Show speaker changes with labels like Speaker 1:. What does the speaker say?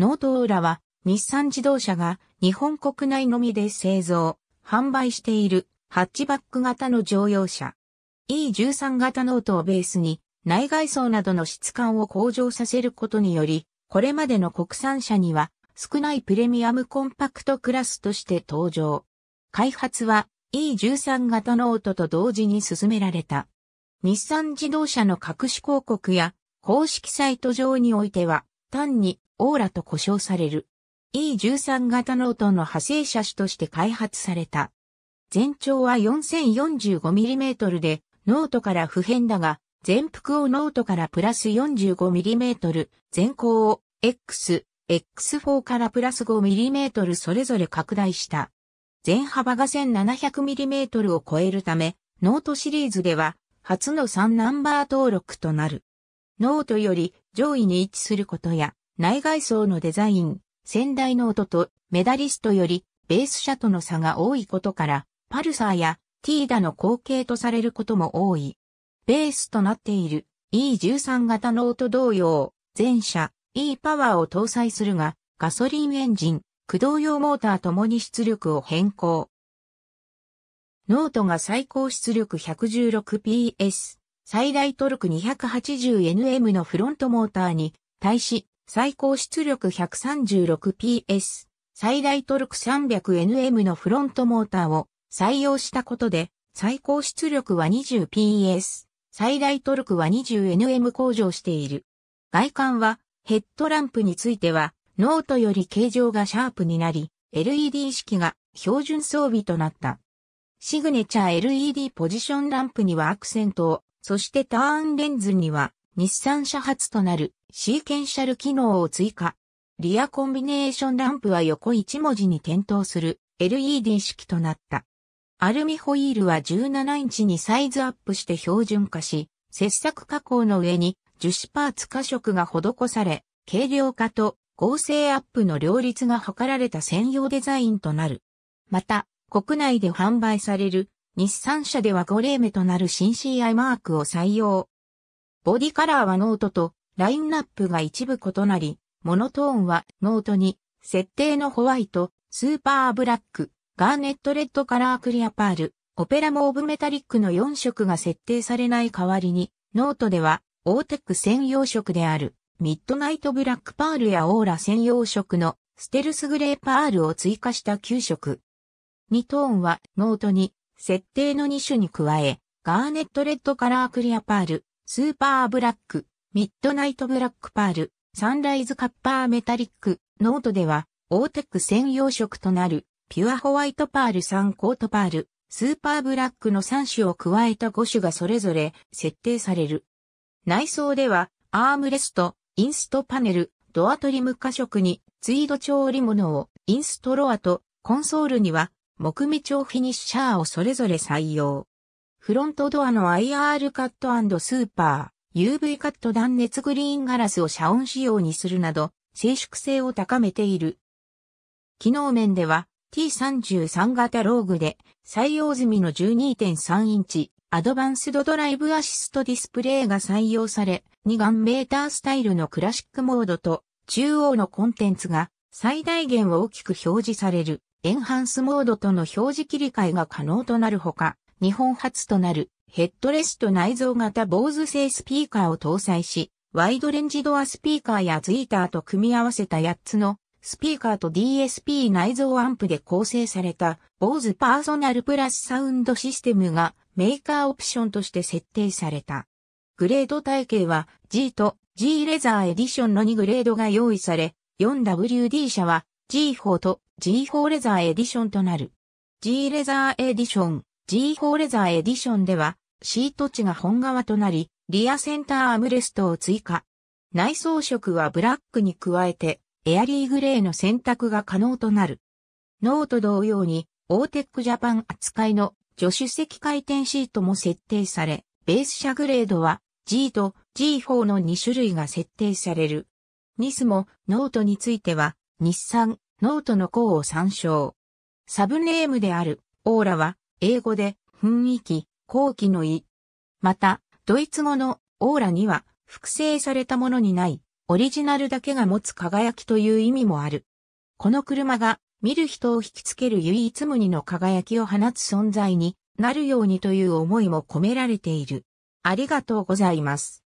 Speaker 1: ノート裏は日産自動車が日本国内のみで製造、販売しているハッチバック型の乗用車。E13 型ノートをベースに内外装などの質感を向上させることにより、これまでの国産車には少ないプレミアムコンパクトクラスとして登場。開発は E13 型ノートと同時に進められた。日産自動車の隠し広告や公式サイト上においては単にオーラと呼称される。E13 型ノートの派生車種として開発された。全長は 4045mm で、ノートから不変だが、全幅をノートからプラス 45mm、全高を X、X4 からプラス 5mm それぞれ拡大した。全幅が 1700mm を超えるため、ノートシリーズでは初の3ナンバー登録となる。ノートより上位に位置することや、内外装のデザイン、先代の音とメダリストよりベース車との差が多いことから、パルサーやティーダの後継とされることも多い。ベースとなっている E13 型の音同様、全車 E パワーを搭載するが、ガソリンエンジン、駆動用モーターともに出力を変更。ノートが最高出力 116PS、最大トルク 280Nm のフロントモーターに、対し最高出力 136PS、最大トルク 300Nm のフロントモーターを採用したことで、最高出力は 20PS、最大トルクは 20Nm 向上している。外観は、ヘッドランプについては、ノートより形状がシャープになり、LED 式が標準装備となった。シグネチャー LED ポジションランプにはアクセントを、そしてターンレンズには日産車発となるシーケンシャル機能を追加。リアコンビネーションランプは横1文字に点灯する LED 式となった。アルミホイールは17インチにサイズアップして標準化し、切削加工の上に樹脂パーツ加色が施され、軽量化と合成アップの両立が図られた専用デザインとなる。また、国内で販売される日産車では5例目となる新 CI マークを採用。ボディカラーはノートとラインナップが一部異なり、モノトーンはノートに設定のホワイト、スーパーブラック、ガーネットレッドカラークリアパール、オペラモーブメタリックの4色が設定されない代わりに、ノートではオーテック専用色であるミッドナイトブラックパールやオーラ専用色のステルスグレーパールを追加した9色。2トーンはノートに設定の2種に加え、ガーネットレッドカラークリアパール、スーパーブラック、ミッドナイトブラックパール、サンライズカッパーメタリック、ノートでは、オーテック専用色となる、ピュアホワイトパール3コートパール、スーパーブラックの3種を加えた5種がそれぞれ設定される。内装では、アームレスト、インストパネル、ドアトリム化色に、ツイード調織物を、インストロアと、コンソールには、木目調フィニッシャーをそれぞれ採用。フロントドアの IR カットスーパー、UV カット断熱グリーンガラスを遮音仕様にするなど、静粛性を高めている。機能面では T33 型ローグで採用済みの12.3インチアドバンスドドライブアシストディスプレイが採用され、2眼メータースタイルのクラシックモードと中央のコンテンツが最大限大きく表示されるエンハンスモードとの表示切り替えが可能となるほか、日本初となるヘッドレスト内蔵型坊主製スピーカーを搭載し、ワイドレンジドアスピーカーやツイーターと組み合わせた8つのスピーカーと DSP 内蔵アンプで構成された BOSE パーソナルプラスサウンドシステムがメーカーオプションとして設定された。グレード体系は G と G レザーエディションの2グレードが用意され、4WD 社は G4 と G4 レザーエディションとなる。G レザーエディション G4 レザーエディションでは、シート地が本革となり、リアセンターアームレストを追加。内装色はブラックに加えて、エアリーグレーの選択が可能となる。ノート同様に、オーテックジャパン扱いの助手席回転シートも設定され、ベース車グレードは G と G4 の2種類が設定される。ニスもノートについては、日産、ノートの項を参照。サブネームである、オーラは、英語で雰囲気、後期の意。また、ドイツ語のオーラには複製されたものにない、オリジナルだけが持つ輝きという意味もある。この車が見る人を引きつける唯一無二の輝きを放つ存在になるようにという思いも込められている。ありがとうございます。